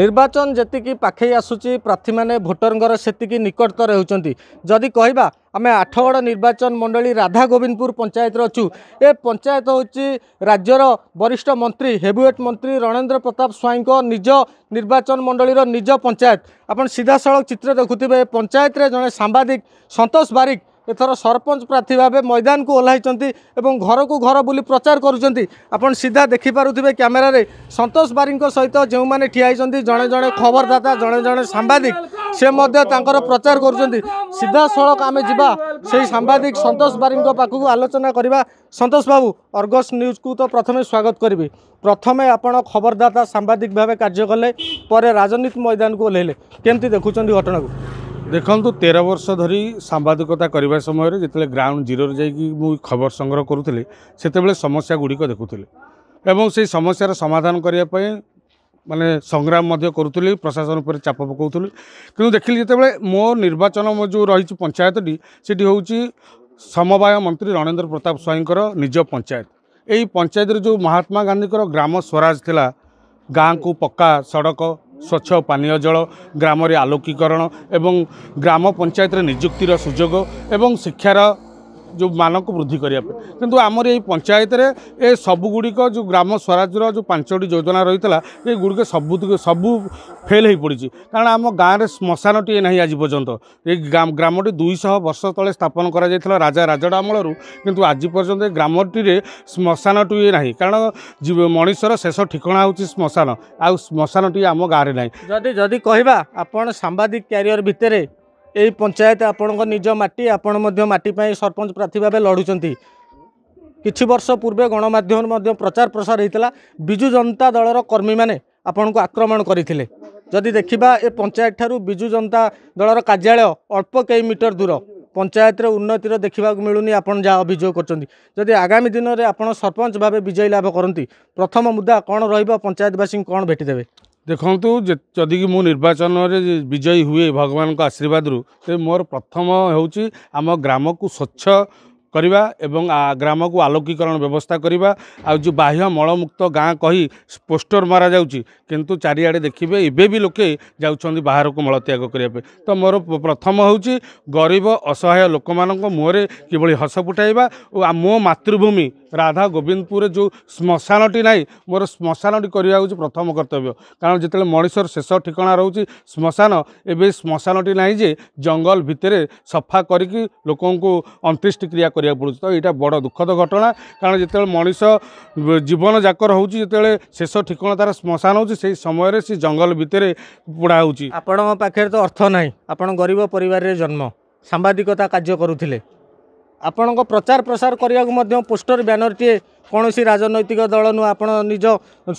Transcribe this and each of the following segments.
নির্বাচন যেতিকি পাখেই আসুচি প্রার্থীମାନେ ভোটরঙ্কর সেতিকি নিকটতর ହେଉଛନ୍ତି ଯଦି କହିବା ଆମେ ଆଠଗଡ଼ ନିର୍ବାଚନ ମଣ୍ଡଳୀ ରାଧା ଗୋବିନ୍ଦପୁର ପଞ୍ଚାୟତରେ ଅଛୁ ଏ ପଞ୍ଚାୟତ ହେଉଛି ରାଜ୍ୟର ବରିଷ୍ଠ ମନ୍ତ୍ରୀ ହେଭିୱେଟ୍ ମନ୍ତ୍ରୀ ରଣେନ୍ଦ୍ର ପ୍ରତାପ ସ୍ୱାଇଁଙ୍କ ନିଜ ନିର୍ବାଚନ ମଣ୍ଡଳୀର ନିଜ ପଞ୍ଚାୟତ ଆପଣ ସିଧାସଳଖ ଚିତ୍ର ଦେଖୁଥିବେ ଏ ପଞ୍ଚାୟତରେ ଜଣେ ସାମ୍ବାଦିକ ସନ୍ତୋଷ ବାରିକ এথর ସରପଞ୍ଚ ପ୍ରାର୍ଥୀ ଭାବେ ମୈଦାନକୁ ଓହ୍ଲାଇଛନ୍ତି ଏବଂ ଘରକୁ ଘର ବୁଲି ପ୍ରଚାର କରୁଛନ୍ତି ଆପଣ ସିଧା ଦେଖିପାରୁଥିବେ କ୍ୟାମେରାରେ ସନ୍ତୋଷ ବାରିକଙ୍କ ସହିତ ଯେଉଁମାନେ ଠିଆ ହୋଇଛନ୍ତି ଜଣେ ଜଣେ ଖବରଦାତା ଜଣେ ଜଣେ ସାମ୍ବାଦିକ ସେ ମଧ୍ୟ ତାଙ୍କର ପ୍ରଚାର କରୁଛନ୍ତି ସିଧାସଳଖ ଆମେ ଯିବା ସେହି ସାମ୍ବାଦିକ ସନ୍ତୋଷ ବାରିକଙ୍କ ପାଖକୁ ଆଲୋଚନା କରିବା ସନ୍ତୋଷ ବାବୁ ଅର୍ଗସ୍ ନ୍ୟୁଜ୍କୁ ତ ପ୍ରଥମେ ସ୍ୱାଗତ କରିବି ପ୍ରଥମେ ଆପଣ ଖବରଦାତା ସାମ୍ବାଦିକ ଭାବେ କାର୍ଯ୍ୟ କଲେ ପରେ ରାଜନୀତି ମୈଦାନକୁ ଓହ୍ଲାଇଲେ କେମିତି ଦେଖୁଛନ୍ତି ଘଟଣାକୁ देख्नु तेह्र वर्ष धरी साम्बादिकता समय जति बेला ग्राउन्ड जिरो जाइक म खबर संग्रह गर्ुली समस्याुडिको देखुलीस्याराधान महामी प्रशासन उसले चाप पकाउँ त्यो देखि जति मो निर्वाचन म जो रहि पञ्चायती सिच्छु समवाय मन्त्री रणेन्द्र प्रताप स्वईर निज पंचायत यही पंचायत र जो महात्मा गान्धीको ग्राम स्वराज इलाँको पक्का सडक স্বচ্ছ পানীয় জল গ্রামের আলোকীকরণ এবং গ্রাম পঞ্চায়েতের নিযুক্তির সুযোগ এবং শিক্ষার ଯେଉଁ ମାନଙ୍କୁ ବୃଦ୍ଧି କରିବା ପାଇଁ କିନ୍ତୁ ଆମର ଏଇ ପଞ୍ଚାୟତରେ ଏ ସବୁଗୁଡ଼ିକ ଯେଉଁ ଗ୍ରାମ ସ୍ୱରାଜର ଯେଉଁ ପାଞ୍ଚଟି ଯୋଜନା ରହିଥିଲା ଏଗୁଡ଼ିକ ସବୁ ସବୁ ଫେଲ୍ ହୋଇପଡ଼ିଛି କାରଣ ଆମ ଗାଁରେ ଶ୍ମଶାନଟିଏ ନାହିଁ ଆଜି ପର୍ଯ୍ୟନ୍ତ ଏ ଗ୍ରାମଟି ଦୁଇଶହ ବର୍ଷ ତଳେ ସ୍ଥାପନ କରାଯାଇଥିଲା ରାଜା ରାଜଡ଼ା ଅମଳରୁ କିନ୍ତୁ ଆଜି ପର୍ଯ୍ୟନ୍ତ ଏ ଗ୍ରାମଟିରେ ଶ୍ମଶାନଟିଏ ନାହିଁ କାରଣ ମଣିଷର ଶେଷ ଠିକଣା ହେଉଛି ଶ୍ମଶାନ ଆଉ ଶ୍ମଶାନଟିଏ ଆମ ଗାଁରେ ନାହିଁ ଯଦି ଯଦି କହିବା ଆପଣ ସାମ୍ବାଦିକ କ୍ୟାରିଅର ଭିତରେ ଏଇ ପଞ୍ଚାୟତ ଆପଣଙ୍କ ନିଜ ମାଟି ଆପଣ ମଧ୍ୟ ମାଟି ପାଇଁ ସରପଞ୍ଚ ପ୍ରାର୍ଥୀ ଭାବେ ଲଢ଼ୁଛନ୍ତି କିଛି ବର୍ଷ ପୂର୍ବେ ଗଣମାଧ୍ୟମରେ ମଧ୍ୟ ପ୍ରଚାର ପ୍ରସାର ହୋଇଥିଲା ବିଜୁ ଜନତା ଦଳର କର୍ମୀମାନେ ଆପଣଙ୍କୁ ଆକ୍ରମଣ କରିଥିଲେ ଯଦି ଦେଖିବା ଏ ପଞ୍ଚାୟତ ଠାରୁ ବିଜୁ ଜନତା ଦଳର କାର୍ଯ୍ୟାଳୟ ଅଳ୍ପ କେଇ ମିଟର ଦୂର ପଞ୍ଚାୟତରେ ଉନ୍ନତିର ଦେଖିବାକୁ ମିଳୁନି ଆପଣ ଯାହା ଅଭିଯୋଗ କରୁଛନ୍ତି ଯଦି ଆଗାମୀ ଦିନରେ ଆପଣ ସରପଞ୍ଚ ଭାବେ ବିଜୟୀ ଲାଭ କରନ୍ତି ପ୍ରଥମ ମୁଦା କ'ଣ ରହିବ ପଞ୍ଚାୟତବାସୀଙ୍କୁ କ'ଣ ଭେଟିଦେବେ ଦେଖନ୍ତୁ ଯଦିକି ମୁଁ ନିର୍ବାଚନରେ ବିଜୟୀ ହୁଏ ଭଗବାନଙ୍କ ଆଶୀର୍ବାଦରୁ ତେବେ ମୋର ପ୍ରଥମ ହେଉଛି ଆମ ଗ୍ରାମକୁ ସ୍ୱଚ୍ଛ କରିବା ଏବଂ ଗ୍ରାମକୁ ଆଲୋକୀକରଣ ବ୍ୟବସ୍ଥା କରିବା ଆଉ ଯେଉଁ ବାହ୍ୟ ମଳମୁକ୍ତ ଗାଁ କହି ପୋଷ୍ଟର ମରାଯାଉଛି କିନ୍ତୁ ଚାରିଆଡ଼େ ଦେଖିବେ ଏବେ ବି ଲୋକେ ଯାଉଛନ୍ତି ବାହାରକୁ ମଳତ୍ୟାଗ କରିବା ପାଇଁ ତ ମୋର ପ୍ରଥମ ହେଉଛି ଗରିବ ଅସହାୟ ଲୋକମାନଙ୍କ ମୁହଁରେ କିଭଳି ହସ ଫୁଟାଇବା ଓ ମୋ ମାତୃଭୂମି ରାଧା ଗୋବିନ୍ଦପୁରରେ ଯେଉଁ ଶ୍ମଶାନଟି ନାହିଁ ମୋର ଶ୍ମଶାନଟି କରିବା ହେଉଛି ପ୍ରଥମ କର୍ତ୍ତବ୍ୟ କାରଣ ଯେତେବେଳେ ମଣିଷର ଶେଷ ଠିକଣା ରହୁଛି ଶ୍ମଶାନ ଏବେ ଶ୍ମଶାନଟି ନାହିଁ ଯେ ଜଙ୍ଗଲ ଭିତରେ ସଫା କରିକି ଲୋକଙ୍କୁ ଅନ୍ତେଷ୍ଟିକ୍ରିୟା କରି କରିବାକୁ ପଡ଼ୁଛି ତ ଏଇଟା ବଡ଼ ଦୁଃଖଦ ଘଟଣା କାରଣ ଯେତେବେଳେ ମଣିଷ ଜୀବନ ଯାକର ହେଉଛି ଯେତେବେଳେ ଶେଷ ଠିକଣା ତାର ଶ୍ମଶାନ ହେଉଛି ସେଇ ସମୟରେ ସେ ଜଙ୍ଗଲ ଭିତରେ ପୋଡ଼ା ହେଉଛି ଆପଣଙ୍କ ପାଖରେ ତ ଅର୍ଥ ନାହିଁ ଆପଣ ଗରିବ ପରିବାରରେ ଜନ୍ମ ସାମ୍ବାଦିକତା କାର୍ଯ୍ୟ କରୁଥିଲେ ଆପଣଙ୍କ ପ୍ରଚାର ପ୍ରସାର କରିବାକୁ ମଧ୍ୟ ପୋଷ୍ଟର ବ୍ୟାନରଟିଏ କୌଣସି ରାଜନୈତିକ ଦଳ ନୁହଁ ଆପଣ ନିଜ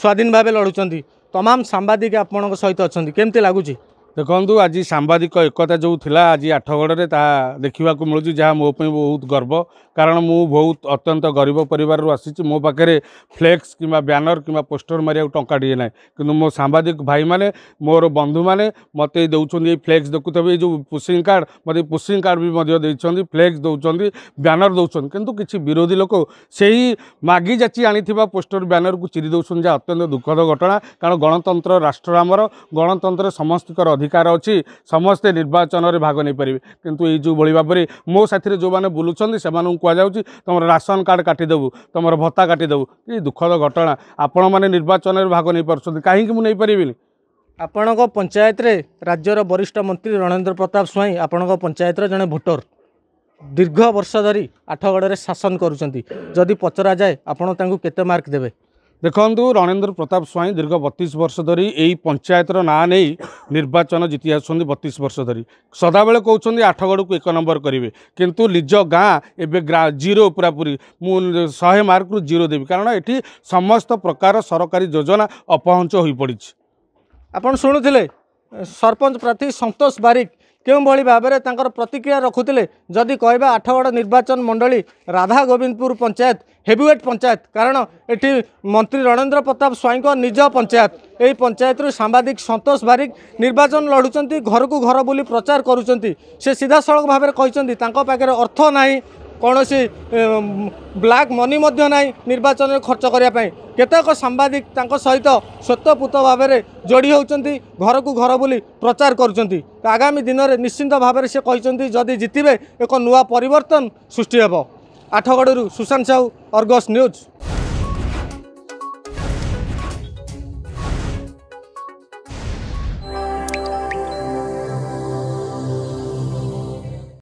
ସ୍ୱାଧୀନ ଭାବେ ଲଢ଼ୁଛନ୍ତି ତମାମ ସାମ୍ବାଦିକ ଆପଣଙ୍କ ସହିତ ଅଛନ୍ତି କେମିତି ଲାଗୁଛି ଦେଖନ୍ତୁ ଆଜି ସାମ୍ବାଦିକ ଏକତା ଯେଉଁ ଥିଲା ଆଜି ଆଠଗଡ଼ରେ ତାହା ଦେଖିବାକୁ ମିଳୁଛି ଯାହା ମୋ ପାଇଁ ବହୁତ ଗର୍ବ କାରଣ ମୁଁ ବହୁତ ଅତ୍ୟନ୍ତ ଗରିବ ପରିବାରରୁ ଆସିଛି ମୋ ପାଖରେ ଫ୍ଲେକ୍ସ କିମ୍ବା ବ୍ୟାନର କିମ୍ବା ପୋଷ୍ଟର ମାରିବାକୁ ଟଙ୍କା ଟିକେ ନାହିଁ କିନ୍ତୁ ମୋ ସାମ୍ବାଦିକ ଭାଇମାନେ ମୋର ବନ୍ଧୁମାନେ ମୋତେ ଦେଉଛନ୍ତି ଏଇ ଫ୍ଲେକ୍ସ ଦେଖୁଥିବେ ଏଇ ଯେଉଁ ପୁସିଂ କାର୍ଡ଼ ମୋତେ ପୁସିଂ କାର୍ଡ଼ ବି ମଧ୍ୟ ଦେଇଛନ୍ତି ଫ୍ଲେକ୍ସ ଦେଉଛନ୍ତି ବ୍ୟାନର ଦେଉଛନ୍ତି କିନ୍ତୁ କିଛି ବିରୋଧୀ ଲୋକ ସେହି ମାଗି ଯାଚି ଆଣିଥିବା ପୋଷ୍ଟର ବ୍ୟାନରକୁ ଚିରି ଦେଉଛନ୍ତି ଯାହା ଅତ୍ୟନ୍ତ ଦୁଃଖଦ ଘଟଣା କାରଣ ଗଣତନ୍ତ୍ର ରାଷ୍ଟ୍ର ଆମର ଗଣତନ୍ତ୍ର ସମସ୍ତଙ୍କର ଅଧିକାର ଅଛି ସମସ୍ତେ ନିର୍ବାଚନରେ ଭାଗ ନେଇପାରିବେ କିନ୍ତୁ ଏଇ ଯେଉଁଭଳି ଭାବରେ ମୋ ସାଥିରେ ଯେଉଁମାନେ ବୁଲୁଛନ୍ତି ସେମାନଙ୍କୁ କୁହାଯାଉଛି ତୁମର ରାସନ କାର୍ଡ଼ କାଟିଦେବୁ ତୁମର ଭତ୍ତା କାଟିଦେବୁ ଏଇ ଦୁଃଖଦ ଘଟଣା ଆପଣମାନେ ନିର୍ବାଚନରେ ଭାଗ ନେଇପାରୁଛନ୍ତି କାହିଁକି ମୁଁ ନେଇପାରିବିନି ଆପଣଙ୍କ ପଞ୍ଚାୟତରେ ରାଜ୍ୟର ବରିଷ୍ଠ ମନ୍ତ୍ରୀ ରଣେନ୍ଦ୍ର ପ୍ରତାପ ସ୍ୱାଇଁ ଆପଣଙ୍କ ପଞ୍ଚାୟତର ଜଣେ ଭୋଟର ଦୀର୍ଘ ବର୍ଷ ଧରି ଆଠଗଡ଼ରେ ଶାସନ କରୁଛନ୍ତି ଯଦି ପଚରାଯାଏ ଆପଣ ତାଙ୍କୁ କେତେ ମାର୍କ ଦେବେ ଦେଖନ୍ତୁ ରଣେନ୍ଦ୍ର ପ୍ରତାପ ସ୍ୱାଇଁ ଦୀର୍ଘ ବତିଶ ବର୍ଷ ଧରି ଏହି ପଞ୍ଚାୟତର ନାଁ ନେଇ ନିର୍ବାଚନ ଜିତି ଆସୁଛନ୍ତି ବତିଶ ବର୍ଷ ଧରି ସଦାବେଳେ କହୁଛନ୍ତି ଆଠଗଡ଼କୁ ଏକ ନମ୍ବର କରିବେ କିନ୍ତୁ ନିଜ ଗାଁ ଏବେ ଜିରୋ ପୁରାପୁରି ମୁଁ ଶହେ ମାର୍କରୁ ଜିରୋ ଦେବି କାରଣ ଏଠି ସମସ୍ତ ପ୍ରକାର ସରକାରୀ ଯୋଜନା ଅପହଞ୍ଚ ହୋଇପଡ଼ିଛି ଆପଣ ଶୁଣୁଥିଲେ ସରପଞ୍ଚ ପ୍ରାର୍ଥୀ ସନ୍ତୋଷ ବାରିକ କେଉଁଭଳି ଭାବରେ ତାଙ୍କର ପ୍ରତିକ୍ରିୟା ରଖୁଥିଲେ ଯଦି କହିବା ଆଠଗଡ଼ ନିର୍ବାଚନ ମଣ୍ଡଳୀ ରାଧା ଗୋବିନ୍ଦପୁର ପଞ୍ଚାୟତ ହେଭିୱେଟ୍ ପଞ୍ଚାୟତ କାରଣ ଏଠି ମନ୍ତ୍ରୀ ରଣେନ୍ଦ୍ର ପ୍ରତାପ ସ୍ୱାଇଁଙ୍କ ନିଜ ପଞ୍ଚାୟତ ଏହି ପଞ୍ଚାୟତରୁ ସାମ୍ବାଦିକ ସନ୍ତୋଷ ବାରିକ ନିର୍ବାଚନ ଲଢ଼ୁଛନ୍ତି ଘରକୁ ଘର ବୁଲି ପ୍ରଚାର କରୁଛନ୍ତି ସେ ସିଧାସଳଖ ଭାବରେ କହିଛନ୍ତି ତାଙ୍କ ପାଖରେ ଅର୍ଥ ନାହିଁ କୌଣସି ବ୍ଲାକ୍ ମନି ମଧ୍ୟ ନାହିଁ ନିର୍ବାଚନରେ ଖର୍ଚ୍ଚ କରିବା ପାଇଁ କେତେକ ସାମ୍ବାଦିକ ତାଙ୍କ ସହିତ ସ୍ୱତଃପୂତ ଭାବରେ ଯୋଡ଼ି ହେଉଛନ୍ତି ଘରକୁ ଘର ବୁଲି ପ୍ରଚାର କରୁଛନ୍ତି ଆଗାମୀ ଦିନରେ ନିଶ୍ଚିନ୍ତ ଭାବରେ ସେ କହିଛନ୍ତି ଯଦି ଜିତିବେ ଏକ ନୂଆ ପରିବର୍ତ୍ତନ ସୃଷ୍ଟି ହେବ ଆଠଗଡ଼ରୁ ସୁଶାନ୍ତ ସାହୁ ଅର୍ଗସ୍ ନ୍ୟୁଜ୍